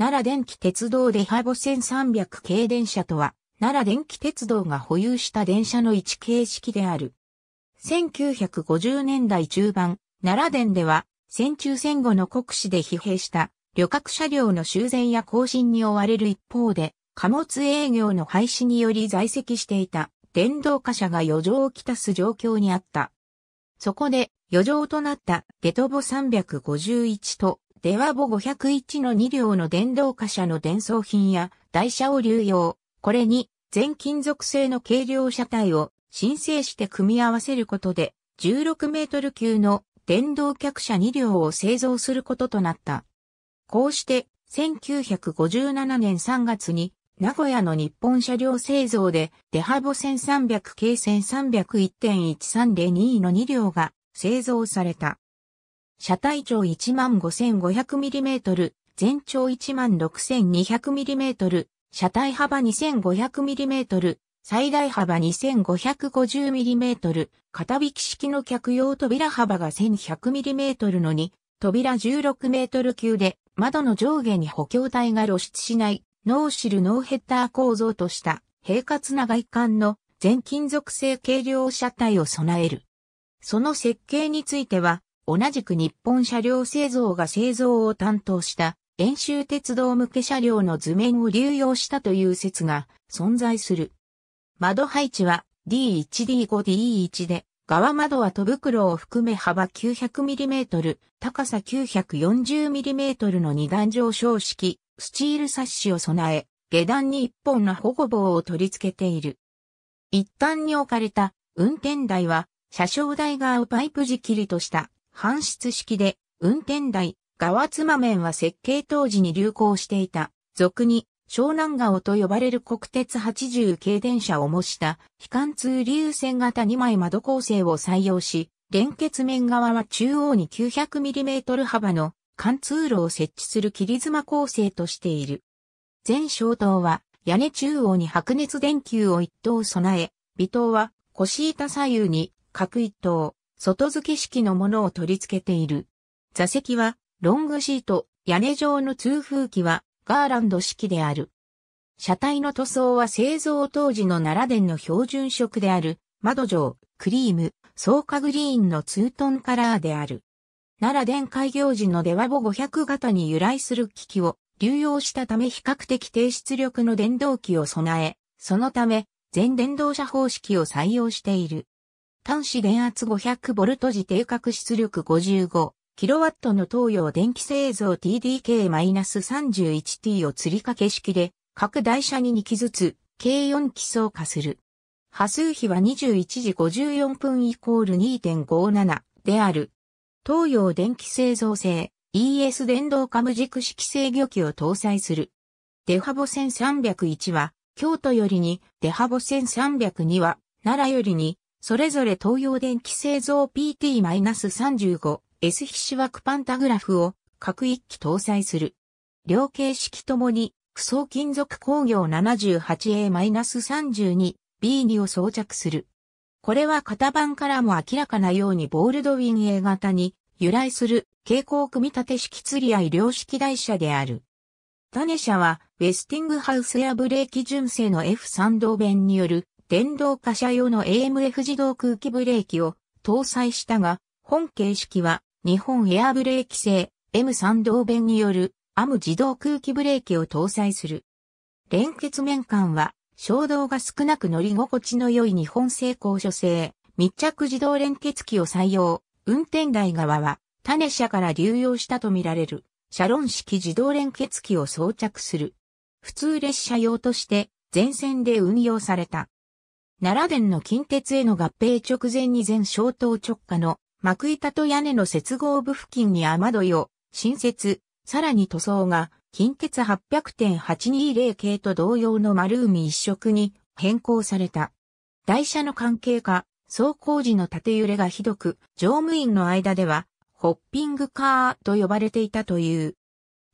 奈良電気鉄道でハボ1300系電車とは、奈良電気鉄道が保有した電車の一形式である。1950年代中盤、奈良電では、戦中戦後の国史で疲弊した旅客車両の修繕や更新に追われる一方で、貨物営業の廃止により在籍していた電動貨車が余剰をきたす状況にあった。そこで余剰となったデトボ351とデワボ501の2両の電動貨車の伝送品や台車を流用。これに全金属製の軽量車体を申請して組み合わせることで16メートル級の電動客車2両を製造することとなった。こうして1957年3月に名古屋の日本車両製造でデハボ1300系1301.1302の2両が製造された。車体長 15,500mm、全長 16,200mm、車体幅 2,500mm、最大幅 2550mm、片引き式の客用扉幅が 1100mm の2、扉 16m 級で、窓の上下に補強体が露出しない、ノーシルノーヘッダー構造とした、平滑な外観の全金属製軽量車体を備える。その設計については、同じく日本車両製造が製造を担当した遠州鉄道向け車両の図面を流用したという説が存在する。窓配置は D1D5D1 で、側窓は戸袋を含め幅 900mm、高さ 940mm の二段上昇式、スチールサッシを備え、下段に一本の保護棒を取り付けている。一端に置かれた運転台は、車掌台側をパイプ仕切りとした搬出式で、運転台、側妻面は設計当時に流行していた、俗に、湘南川と呼ばれる国鉄80系電車を模した非貫通流線型2枚窓構成を採用し、連結面側は中央に 900mm 幅の貫通路を設置する切妻構成としている。全小灯は屋根中央に白熱電球を一灯備え、尾灯は腰板左右に各一灯、外付け式のものを取り付けている。座席はロングシート、屋根状の通風機はガーランド式である。車体の塗装は製造当時の奈良電の標準色である、窓状、クリーム、草加グリーンのツートンカラーである。奈良電開業時のデワボ500型に由来する機器を流用したため比較的低出力の電動機を備え、そのため全電動車方式を採用している。端子電圧 500V 時定格出力 55kW の東洋電気製造 TDK-31T を吊り掛け式で、各台車に2機ずつ、計4機相化する。波数比は21時54分イコール2.57である。東洋電気製造製 ES 電動カム軸式制御機を搭載する。デハボ1301は、京都よりに、デハボ1302は、奈良よりに、それぞれ東洋電気製造 PT-35S 脂枠パンタグラフを各一機搭載する。両形式ともに、クソ金属工業 78A-32B2 を装着する。これは型番からも明らかなようにボールドウィン A 型に由来する蛍光組み立て式釣り合い両式台車である。種車はウェスティングハウスやブレーキ純正の F 3動弁による電動貨車用の AMF 自動空気ブレーキを搭載したが、本形式は日本エアブレーキ製 M3 同弁によるアム自動空気ブレーキを搭載する。連結面間は衝動が少なく乗り心地の良い日本製高所製密着自動連結機を採用。運転台側は種車から流用したとみられるシャロン式自動連結機を装着する。普通列車用として全線で運用された。奈良殿の近鉄への合併直前に全小島直下の幕板と屋根の接合部付近に雨どいを新設、さらに塗装が近鉄800.820系と同様の丸海一色に変更された。台車の関係か、走行時の縦揺れがひどく、乗務員の間では、ホッピングカーと呼ばれていたという。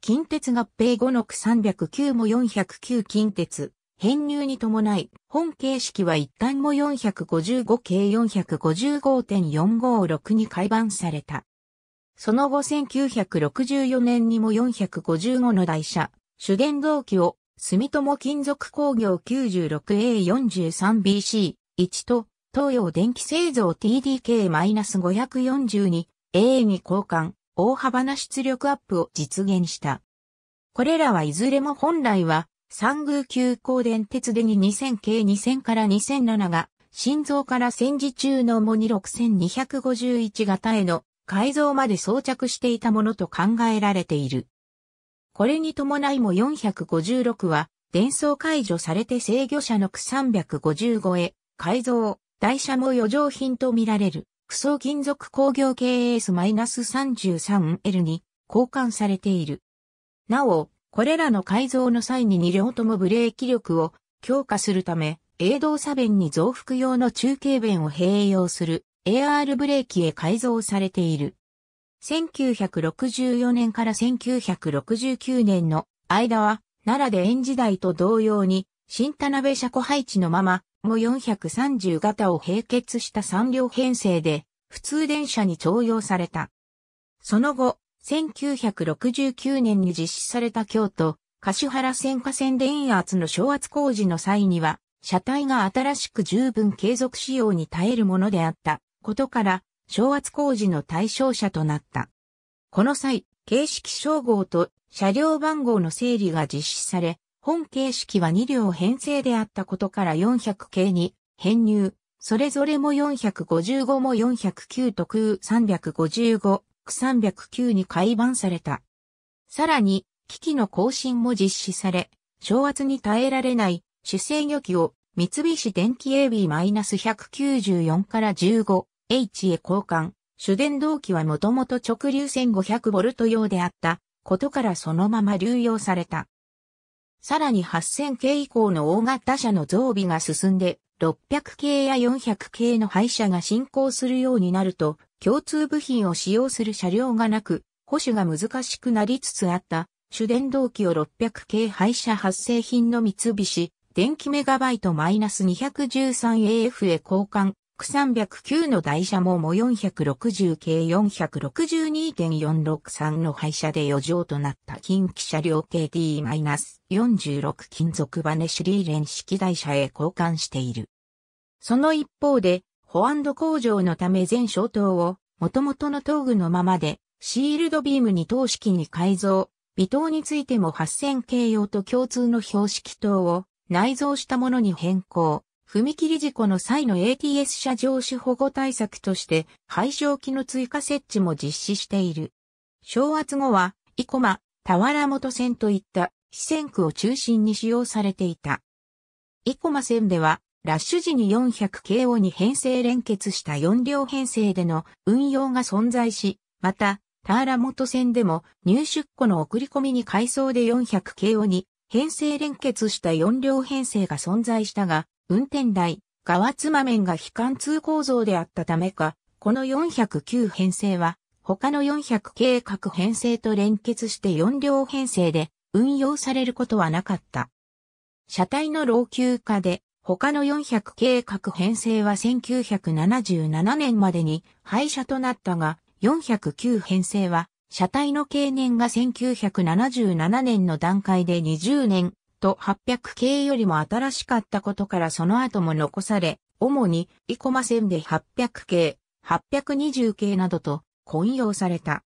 近鉄合併後の309も409近鉄。編入に伴い、本形式は一旦も455 k 455.456に改版された。その後1964年にも455の台車、主電動機を住友金属工業 96A43BC1 と東洋電気製造 TDK-542A に交換、大幅な出力アップを実現した。これらはいずれも本来は三宮急行電鉄でに2000 k 2000から2007が、心臓から戦時中のモニ6251型への改造まで装着していたものと考えられている。これに伴いも456は、伝送解除されて制御車の区355へ改造、台車も余剰品とみられる、クソ金属工業 KS-33L に交換されている。なお、これらの改造の際に2両ともブレーキ力を強化するため、営動車弁に増幅用の中継弁を併用する AR ブレーキへ改造されている。1964年から1969年の間は、奈良で園時代と同様に、新田辺車庫配置のまま、も430型を併結した3両編成で、普通電車に徴用された。その後、1969年に実施された京都、柏原線下線電圧の昇圧工事の際には、車体が新しく十分継続使用に耐えるものであったことから、昇圧工事の対象者となった。この際、形式称号と車両番号の整理が実施され、本形式は2両編成であったことから400系に編入、それぞれも455も409と空355 309に改版された。さらに、機器の更新も実施され、昇圧に耐えられない主制御機を三菱電機 AB-194 から 15H へ交換。主電動機はもともと直流 1500V 用であったことからそのまま流用された。さらに8000系以降の大型車の増備が進んで、600系や400系の廃車が進行するようになると、共通部品を使用する車両がなく、保守が難しくなりつつあった、主電動機を600系廃車発生品の三菱、電気メガバイト -213AF へ交換、X309 の台車もも460系462.463の廃車で余剰となった近畿車両 KT-46 金属バネシリーレン式台車へ交換している。その一方で、保安度向上のため全小灯を元々の灯具のままでシールドビームに等式に改造、微灯についても8000形用と共通の標識灯を内蔵したものに変更。踏切事故の際の ATS 車上手保護対策として廃消機の追加設置も実施している。昭圧後は、生駒、田原本線といった非線区を中心に使用されていた。生駒線ではラッシュ時に 400KO に編成連結した4両編成での運用が存在し、また、ターラ元線でも入出庫の送り込みに改装で 400KO に編成連結した4両編成が存在したが、運転台、側妻面が非貫通構造であったためか、この409編成は、他の400 k 各編成と連結して4両編成で運用されることはなかった。車体の老朽化で他の400系各編成は1977年までに廃車となったが、409編成は、車体の経年が1977年の段階で20年と800系よりも新しかったことからその後も残され、主に、生駒線で800系、820系などと混用された。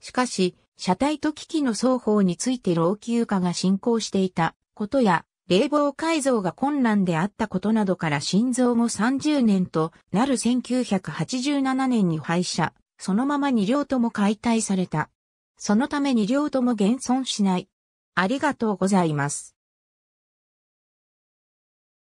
しかし、車体と機器の双方について老朽化が進行していたことや、冷房改造が困難であったことなどから心臓も30年となる1987年に廃車、そのまま2両とも解体された。そのため2両とも現存しない。ありがとうございます。